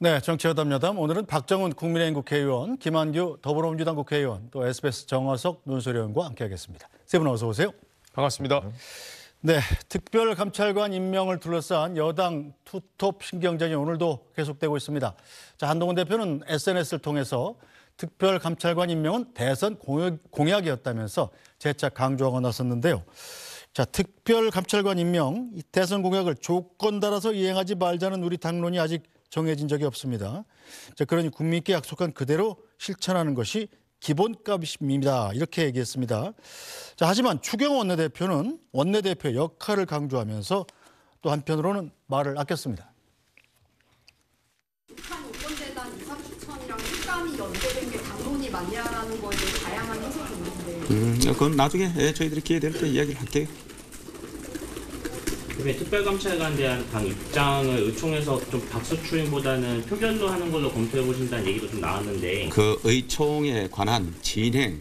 네, 정치화담 여담 오늘은 박정은 국민의힘 국회의원, 김한규 더불어민주당 국회의원, 또 SBS 정화석 논설위원과 함께하겠습니다. 세 분 어서 오세요. 반갑습니다. 네, 특별감찰관 임명을 둘러싼 여당 투톱 신경전이 오늘도 계속되고 있습니다. 자, 한동훈 대표는 SNS를 통해서 특별감찰관 임명은 대선 공약, 이었다면서 재차 강조하고 나섰는데요. 자, 특별감찰관 임명, 대선 공약을 조건 따라서 이행하지 말자는 우리 당론이 아직 정해진 적이 없습니다. 자, 그러니 국민께 약속한 그대로 실천하는 것이 기본값입니다. 이렇게 얘기했습니다. 자, 하지만 추경 원내대표는 원내대표 역할을 강조하면서 또 한편으로는 말을 아꼈습니다. 음, 그건 나중에 예, 저희들이 기회 될 때 이야기를 할게요. 이번에 특별감찰관 대한 당 입장을 의총에서 좀 박수추임보다는 표결로 하는 걸로 검토해 보신다는 얘기도 좀 나왔는데 그 의총에 관한 진행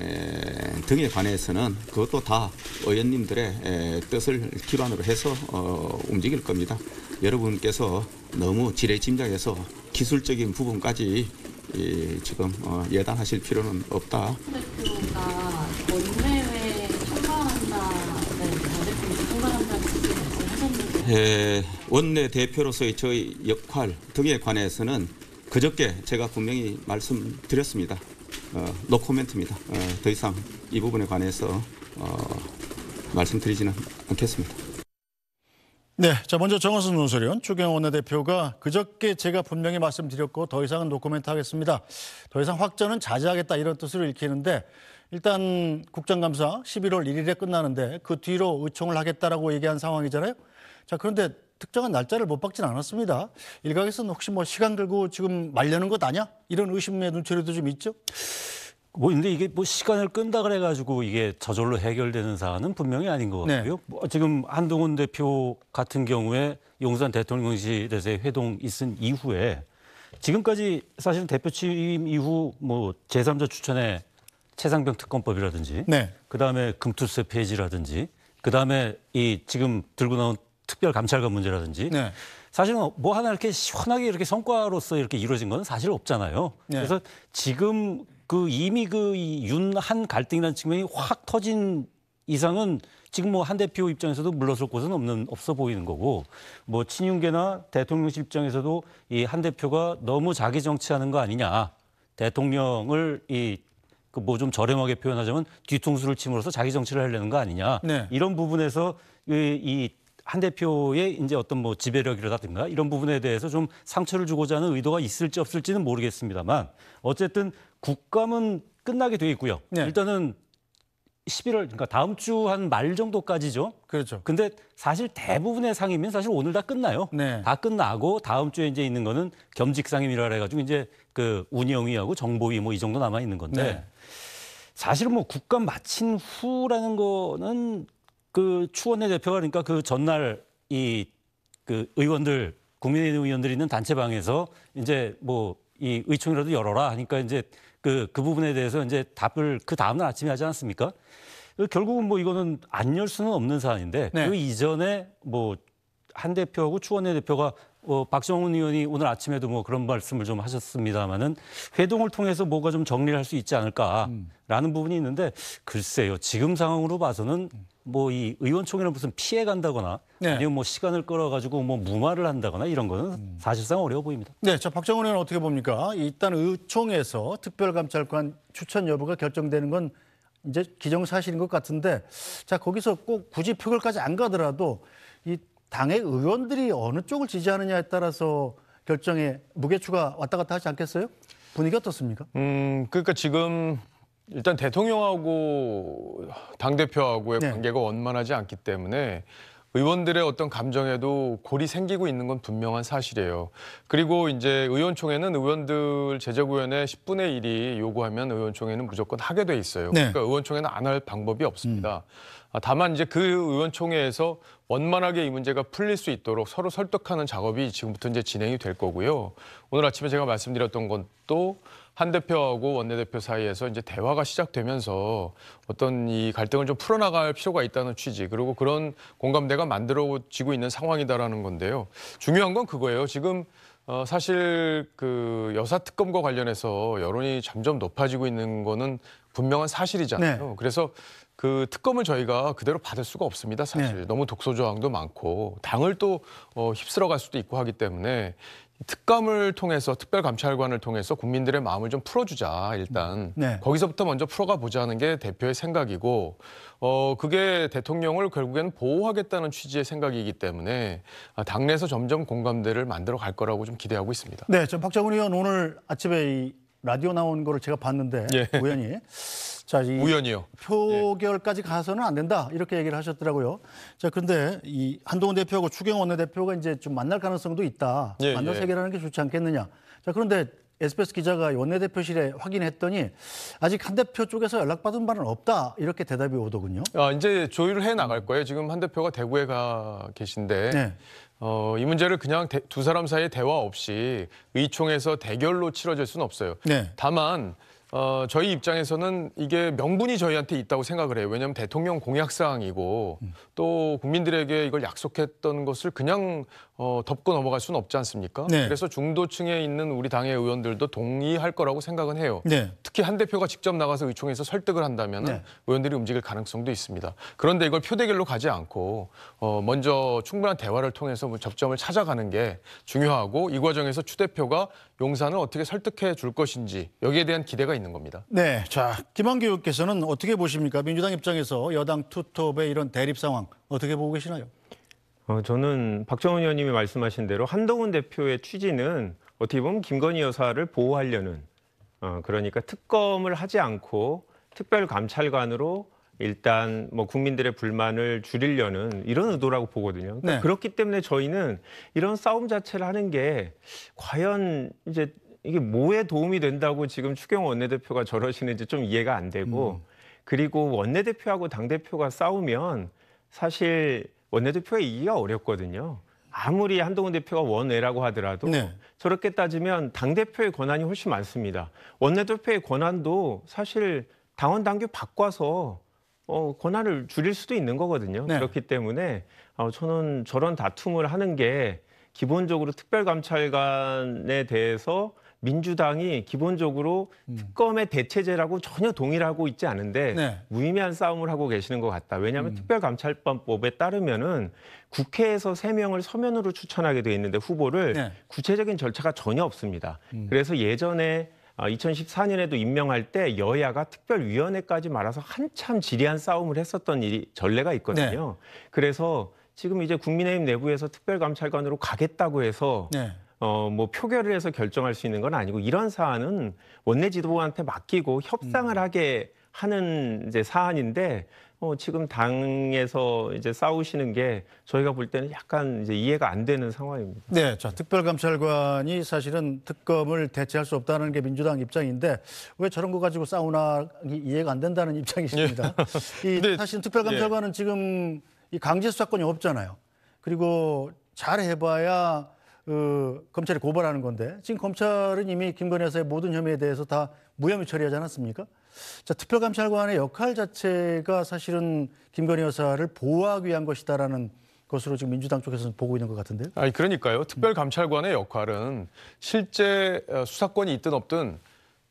에, 등에 관해서는 그것도 다 의원님들의 에, 뜻을 기반으로 해서 어, 움직일 겁니다. 여러분께서 너무 지레짐작해서 기술적인 부분까지 이, 지금 어, 예단하실 필요는 없다. 대표가 원내 대표로서의 저의 역할 등에 관해서는 그저께 제가 분명히 말씀드렸습니다. 어, 노코멘트입니다. 어, 더 이상 이 부분에 관해서 어, 말씀드리지는 않겠습니다. 네, 자 먼저 정원순 논설위원, 추경 원내대표가 그저께 제가 분명히 말씀드렸고 더 이상은 노코멘트 하겠습니다. 더 이상 확전은 자제하겠다 이런 뜻으로 읽히는데 일단 국정감사 11월 1일에 끝나는데 그 뒤로 의총을 하겠다라고 얘기한 상황이잖아요. 자, 그런데 특정한 날짜를 못 박진 않았습니다. 일각에서는 혹시 뭐 시간 끌고 지금 말려는 것 아니야? 이런 의심의 눈초리도 좀 있죠. 뭐 근데 이게 뭐 시간을 끈다 그래가지고 이게 저절로 해결되는 사안은 분명히 아닌 것 네. 같고요. 네. 뭐 지금 한동훈 대표 같은 경우에 용산 대통령실에서의 회동 있은 이후에 지금까지 사실은 대표 취임 이후 뭐 제3자 추천에 최상병 특검법이라든지 네. 그다음에 금투세 폐지라든지 그다음에 이 지금 들고 나온 특별 감찰관 문제라든지 네. 사실은 뭐 하나 이렇게 시원하게 이렇게 성과로서 이렇게 이루어진 건 사실 없잖아요. 네. 그래서 지금 그 이미 그 윤한 갈등이라는 측면이 확 터진 이상은 지금 뭐 한 대표 입장에서도 물러설 곳은 없는 없어 보이는 거고 뭐 친윤계나 대통령실 입장에서도 이 한 대표가 너무 자기 정치하는 거 아니냐 대통령을 이 그 뭐 좀 저렴하게 표현하자면 뒤통수를 침으로써 자기 정치를 하려는 거 아니냐 네. 이런 부분에서 이, 이한 대표의 이제 어떤 뭐 지배력이라든가 이런 부분에 대해서 좀 상처를 주고자 하는 의도가 있을지 없을지는 모르겠습니다만 어쨌든 국감은 끝나게 돼 있고요. 네. 일단은 11월 그러니까 다음 주 한 말 정도까지죠. 그렇죠. 근데 사실 대부분의 상임위는 사실 오늘 다 끝나요. 네. 다 끝나고 다음 주에 이제 있는 거는 겸직 상임위라 해 가지고 이제 그 운영위하고 정보위 뭐 이 정도 남아 있는 건데. 네. 사실은 뭐 국감 마친 후라는 거는 그 추원내 대표가 그러니까 그 전날 이그 의원들 국민의힘 의원들이 있는 단체방에서 이제 뭐 이 의총이라도 열어라 하니까 이제 그그 그 부분에 대해서 이제 답을 그 다음날 아침에 하지 않습니까? 그 결국은 뭐 이거는 안 열 수는 없는 사안인데 네. 그 이전에 뭐 한 대표하고 추원내 대표가 어, 박정훈 의원이 오늘 아침에도 뭐 그런 말씀을 좀 하셨습니다만은 회동을 통해서 뭐가 좀 정리를 할 수 있지 않을까라는 음. 부분이 있는데 글쎄요 지금 상황으로 봐서는 음. 뭐이 의원총회는 무슨 피해 간다거나 네. 아니면 뭐 시간을 끌어가지고 뭐 무마를 한다거나 이런 거는 음. 사실상 어려워 보입니다. 네, 자 박정원 의원 어떻게 봅니까? 일단 의총에서 특별감찰관 추천 여부가 결정되는 건 이제 기정사실인 것 같은데 자 거기서 꼭 굳이 표결까지 안 가더라도 이 당의 의원들이 어느 쪽을 지지하느냐에 따라서 결정에 무게추가 왔다 갔다 하지 않겠어요? 분위기 어떻습니까? 음, 그러니까 지금 일단 대통령하고 당 대표하고의 네. 관계가 원만하지 않기 때문에 의원들의 어떤 감정에도 골이 생기고 있는 건 분명한 사실이에요. 그리고 이제 의원총회는 의원들 제적위원회 10분의 1이 요구하면 의원총회는 무조건 하게 돼 있어요. 네. 그러니까 의원총회는 안 할 방법이 없습니다. 음. 다만 이제 그 의원총회에서 원만하게 이 문제가 풀릴 수 있도록 서로 설득하는 작업이 지금부터 이제 진행이 될 거고요. 오늘 아침에 제가 말씀드렸던 것도 한 대표하고 원내대표 사이에서 이제 대화가 시작되면서 어떤 이 갈등을 좀 풀어나갈 필요가 있다는 취지 그리고 그런 공감대가 만들어지고 있는 상황이다라는 건데요. 중요한 건 그거예요. 지금 어, 사실 그 여사 특검과 관련해서 여론이 점점 높아지고 있는 거는 분명한 사실이잖아요. 네. 그래서 그 특검을 저희가 그대로 받을 수가 없습니다. 사실 네. 너무 독소 조항도 많고 당을 또 어, 휩쓸어갈 수도 있고 하기 때문에 특감을 통해서 특별감찰관을 통해서 국민들의 마음을 좀 풀어주자 일단 네. 거기서부터 먼저 풀어가 보자는 게 대표의 생각이고 어 그게 대통령을 결국에는 보호하겠다는 취지의 생각이기 때문에 아, 당내에서 점점 공감대를 만들어 갈 거라고 좀 기대하고 있습니다. 네, 전 박정훈 의원 오늘 아침에 이 라디오 나온 거를 제가 봤는데 예. 우연히 자, 이 우연이요. 표결까지 가서는 안 된다 이렇게 얘기를 하셨더라고요. 자, 그런데 이 한동훈 대표하고 추경 원내대표가 이제 좀 만날 가능성도 있다. 예, 만나서 예. 해결하는 게 좋지 않겠느냐. 자, 그런데 SBS 기자가 원내대표실에 확인했더니 아직 한 대표 쪽에서 연락받은 바는 없다 이렇게 대답이 오더군요. 아, 이제 조율을 해 나갈 거예요. 지금 한 대표가 대구에 가 계신데 네. 어, 이 문제를 그냥 대, 두 사람 사이의 대화 없이 의총에서 대결로 치러질 수는 없어요. 네. 다만 어, 저희 입장에서는 이게 명분이 저희한테 있다고 생각을 해요. 왜냐하면 대통령 공약사항이고 음. 또 국민들에게 이걸 약속했던 것을 그냥 어, 덮고 넘어갈 수는 없지 않습니까? 네. 그래서 중도층에 있는 우리 당의 의원들도 동의할 거라고 생각은 해요. 네. 특히 한 대표가 직접 나가서 의총에서 설득을 한다면 네. 의원들이 움직일 가능성도 있습니다. 그런데 이걸 표대결로 가지 않고 어, 먼저 충분한 대화를 통해서 뭐 접점을 찾아가는 게 중요하고 이 과정에서 추 대표가 용산을 어떻게 설득해 줄 것인지 여기에 대한 기대가 있는 겁니다. 네, 자 김한규 의원께서는 어떻게 보십니까? 민주당 입장에서 여당 투톱의 이런 대립 상황 어떻게 보고 계시나요? 어, 저는 박정은 의원님이 말씀하신 대로 한동훈 대표의 취지는 어떻게 보면 김건희 여사를 보호하려는 어, 그러니까 특검을 하지 않고 특별 감찰관으로 일단 뭐 국민들의 불만을 줄이려는 이런 의도라고 보거든요. 그러니까 네. 그렇기 때문에 저희는 이런 싸움 자체를 하는 게 과연 이제 이게 뭐에 도움이 된다고 지금 추경 원내대표가 저러시는지 좀 이해가 안 되고 음. 그리고 원내대표하고 당대표가 싸우면 사실 원내대표가 이기가 어렵거든요. 아무리 한동훈 대표가 원외라고 하더라도 네. 저렇게 따지면 당대표의 권한이 훨씬 많습니다. 원내대표의 권한도 사실 당원 당규 바꿔서 어, 권한을 줄일 수도 있는 거거든요. 네. 그렇기 때문에 어, 저는 저런 다툼을 하는 게 기본적으로 특별감찰관에 대해서 민주당이 기본적으로 음. 특검의 대체제라고 전혀 동일하고 있지 않은데 네. 무의미한 싸움을 하고 계시는 것 같다. 왜냐하면 음. 특별감찰법에 따르면은 국회에서 세명을 서면으로 추천하게 돼 있는데 후보를 네. 구체적인 절차가 전혀 없습니다. 음. 그래서 예전에 2014년에도 어, 임명할 때 여야가 특별위원회까지 말아서 한참 지리한 싸움을 했었던 일이 전례가 있거든요. 네. 그래서 지금 이제 국민의힘 내부에서 특별감찰관으로 가겠다고 해서 네. 어, 뭐 표결을 해서 결정할 수 있는 건 아니고 이런 사안은 원내 지도부한테 맡기고 협상을 음. 하게 하는 이제 사안인데 어, 지금 당에서 이제 싸우시는 게 저희가 볼 때는 약간 이제 이해가 안 되는 상황입니다. 네, 자 특별감찰관이 사실은 특검을 대체할 수 없다는 게 민주당 입장인데 왜 저런 거 가지고 싸우나 이해가 안 된다는 입장이십니다. 예. 이사실 특별감찰관은 예. 지금 이 강제 수사권이 없잖아요. 그리고 잘 해봐야 어, 검찰이 고발하는 건데 지금 검찰은 이미 김건희 여사의 모든 혐의에 대해서 다 무혐의 처리하지 않았습니까? 자, 특별감찰관의 역할 자체가 사실은 김건희 여사를 보호하기 위한 것이다라는 것으로 지금 민주당 쪽에서는 보고 있는 것 같은데요. 아니 그러니까요. 특별감찰관의 역할은 실제 어, 수사권이 있든 없든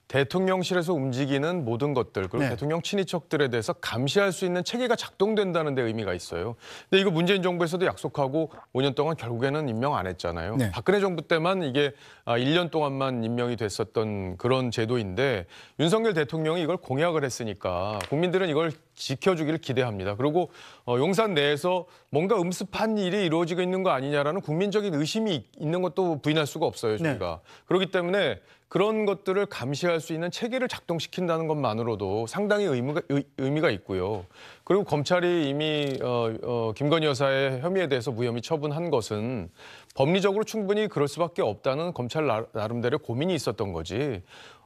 대통령실에서 움직이는 모든 것들 그리고 네. 대통령 친위척들에 대해서 감시할 수 있는 체계가 작동된다는 데 의미가 있어요. 근데 이거 문재인 정부에서도 약속하고 5년 동안 결국에는 임명 안 했잖아요. 네. 박근혜 정부 때만 이게 1년 아, 동안만 임명이 됐었던 그런 제도인데 윤석열 대통령이 이걸 공약을 했으니까 국민들은 이걸 지켜주기를 기대합니다. 그리고 어, 용산 내에서 뭔가 음습한 일이 이루어지고 있는 거 아니냐라는 국민적인 의심이 있는 것도 부인할 수가 없어요, 저희가. 네. 그렇기 때문에 그런 것들을 감시할 수 있는 체계를 작동시킨다는 것만으로도 상당히 의미가, 의, 미가 있고요. 그리고 검찰이 이미 어, 어, 김건희 여사의 혐의에 대해서 무혐의 처분한 것은 법리적으로 충분히 그럴 수밖에 없다는 검찰 나, 나름대로 고민이 있었던 거지.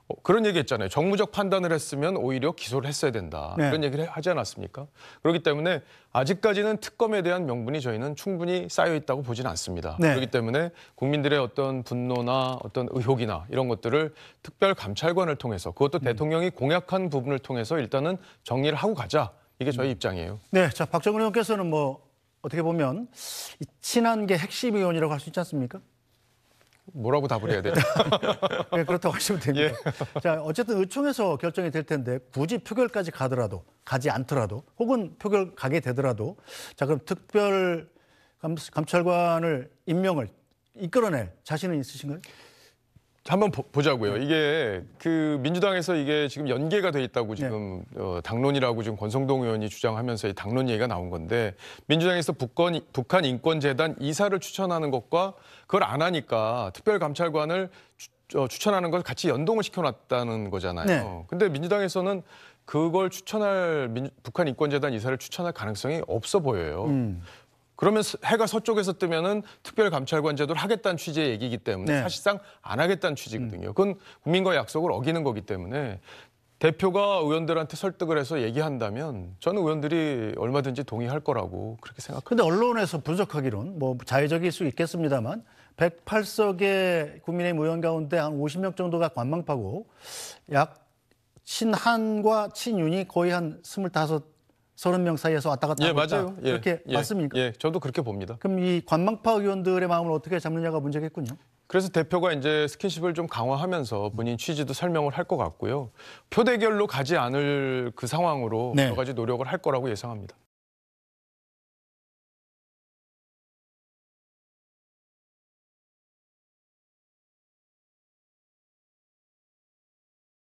어, 그런 얘기 했잖아요. 정무적 판단을 했으면 오히려 기소를 했어야 된다. 네. 이런 얘기를 하지 않았습니까? 그렇기 때문에 아직까지는 특검에 대한 명분이 저희는 충분히 쌓여 있다고 보지는 않습니다. 네. 그렇기 때문에 국민들의 어떤 분노나 어떤 의혹이나 이런 것들을 특별 감찰관을 통해서 그것도 음. 대통령이 공약한 부분을 통해서 일단은 정리를 하고 가자. 이게 음. 저희 음. 입장이에요. 네. 자, 박정은 의원께서는 뭐 어떻게 보면 친한 게 핵심 의원이라고 할 수 있지 않습니까? 뭐라고 답을 해야 되나 네, 그렇다고 하시면 됩니다. 예. 자, 어쨌든 의총에서 결정이 될 텐데 굳이 표결까지 가더라도 가지 않더라도 혹은 표결 가게 되더라도 자 그럼 특별 감찰관을 임명을 이끌어낼 자신은 있으신가요? 한번 보, 자고요 네. 이게 그 민주당에서 이게 지금 연계가 돼 있다고 네. 지금 어, 당론이라고 지금 권성동 의원이 주장하면서 이 당론 얘기가 나온 건데 민주당에서 북건, 북한 인권재단 이사를 추천하는 것과 그걸 안 하니까 특별감찰관을 추, 어, 추천하는 것을 같이 연동을 시켜놨다는 거잖아요. 네. 근데 민주당에서는 그걸 추천할 민, 북한 인권재단 이사를 추천할 가능성이 없어 보여요. 음. 그러면 해가 서쪽에서 뜨면은 특별감찰관 제도를 하겠다는 취지의 얘기이기 때문에 네. 사실상 안 하겠다는 취지거든요. 음. 그건 국민과 약속을 어기는 거기 때문에 대표가 의원들한테 설득을 해서 얘기한다면 저는 의원들이 얼마든지 동의할 거라고 그렇게 생각합니다. 근데 언론에서 분석하기론 뭐 자의적일 수 있겠습니다만 108석의 국민의힘 의원 가운데 한 50명 정도가 관망파고 약 친한과 친윤이 거의 한 25, 서른 명 사이에서 왔다 갔다 예, 하고 있 맞아요. 예, 그렇게 예, 맞습니까? 예, 저도 그렇게 봅니다. 그럼 이 관망파 의원들의 마음을 어떻게 잡느냐가 문제겠군요. 그래서 대표가 이제 스킨십을 좀 강화하면서 본인 취지도 설명을 할 것 같고요. 표대결로 가지 않을 그 상황으로 네. 여러 가지 노력을 할 거라고 예상합니다.